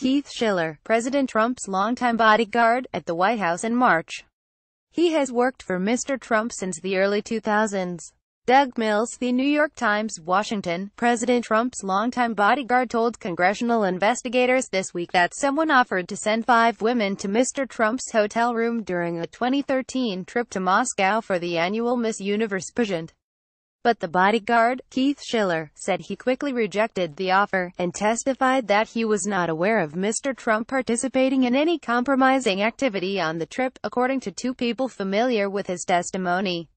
Keith Schiller, President Trump's longtime bodyguard, at the White House in March. He has worked for Mr. Trump since the early 2000s. Doug Mills, The New York Times, Washington, President Trump's longtime bodyguard told congressional investigators this week that someone offered to send five women to Mr. Trump's hotel room during a 2013 trip to Moscow for the annual Miss Universe pageant. But the bodyguard, Keith Schiller, said he quickly rejected the offer, and testified that he was not aware of Mr. Trump participating in any compromising activity on the trip, according to two people familiar with his testimony.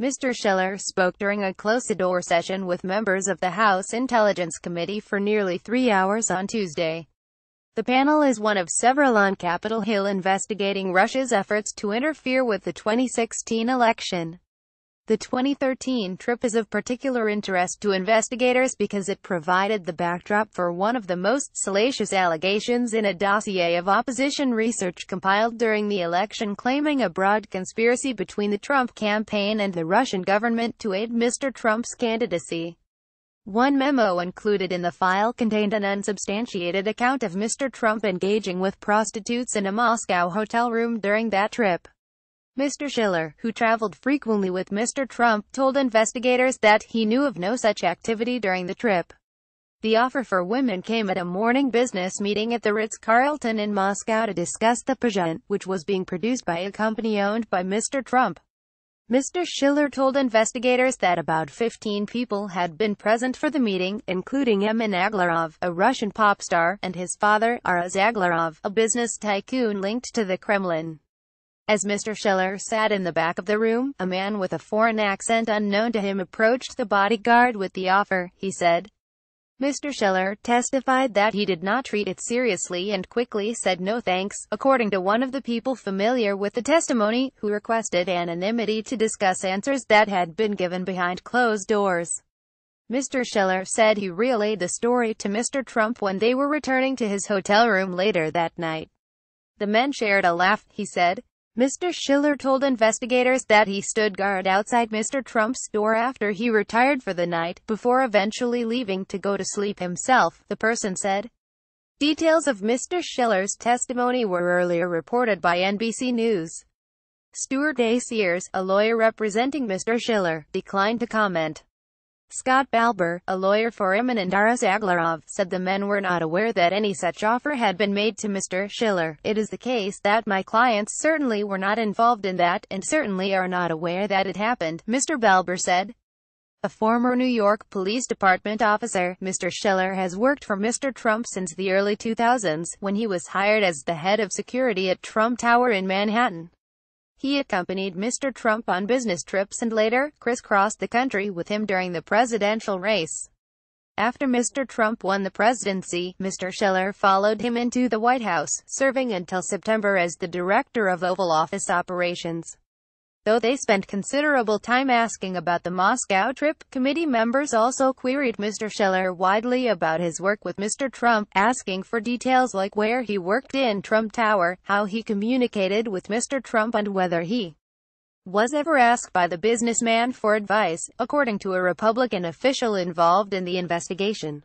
Mr. Schiller spoke during a closed-door session with members of the House Intelligence Committee for nearly three hours on Tuesday. The panel is one of several on Capitol Hill investigating Russia's efforts to interfere with the 2016 election. The 2013 trip is of particular interest to investigators because it provided the backdrop for one of the most salacious allegations in a dossier of opposition research compiled during the election claiming a broad conspiracy between the Trump campaign and the Russian government to aid Mr. Trump's candidacy. One memo included in the file contained an unsubstantiated account of Mr. Trump engaging with prostitutes in a Moscow hotel room during that trip. Mr. Schiller, who traveled frequently with Mr. Trump, told investigators that he knew of no such activity during the trip. The offer for women came at a morning business meeting at the Ritz-Carlton in Moscow to discuss the present, which was being produced by a company owned by Mr. Trump. Mr. Schiller told investigators that about 15 people had been present for the meeting, including Emin Aglarov, a Russian pop star, and his father, Aras Aglarov, a business tycoon linked to the Kremlin. As Mr. Scheller sat in the back of the room, a man with a foreign accent unknown to him approached the bodyguard with the offer, he said. Mr. Scheller testified that he did not treat it seriously and quickly said no thanks, according to one of the people familiar with the testimony, who requested anonymity to discuss answers that had been given behind closed doors. Mr. Scheller said he relayed the story to Mr. Trump when they were returning to his hotel room later that night. The men shared a laugh, he said. Mr. Schiller told investigators that he stood guard outside Mr. Trump's door after he retired for the night, before eventually leaving to go to sleep himself, the person said. Details of Mr. Schiller's testimony were earlier reported by NBC News. Stuart A. Sears, a lawyer representing Mr. Schiller, declined to comment. Scott Balber, a lawyer for eminent Aras Aglarov, said the men were not aware that any such offer had been made to Mr. Schiller. It is the case that my clients certainly were not involved in that, and certainly are not aware that it happened, Mr. Balber said. A former New York Police Department officer, Mr. Schiller has worked for Mr. Trump since the early 2000s, when he was hired as the head of security at Trump Tower in Manhattan. He accompanied Mr. Trump on business trips and later, crisscrossed the country with him during the presidential race. After Mr. Trump won the presidency, Mr. Scheller followed him into the White House, serving until September as the director of Oval Office operations. Though they spent considerable time asking about the Moscow trip, committee members also queried Mr. Scheller widely about his work with Mr. Trump, asking for details like where he worked in Trump Tower, how he communicated with Mr. Trump and whether he was ever asked by the businessman for advice, according to a Republican official involved in the investigation.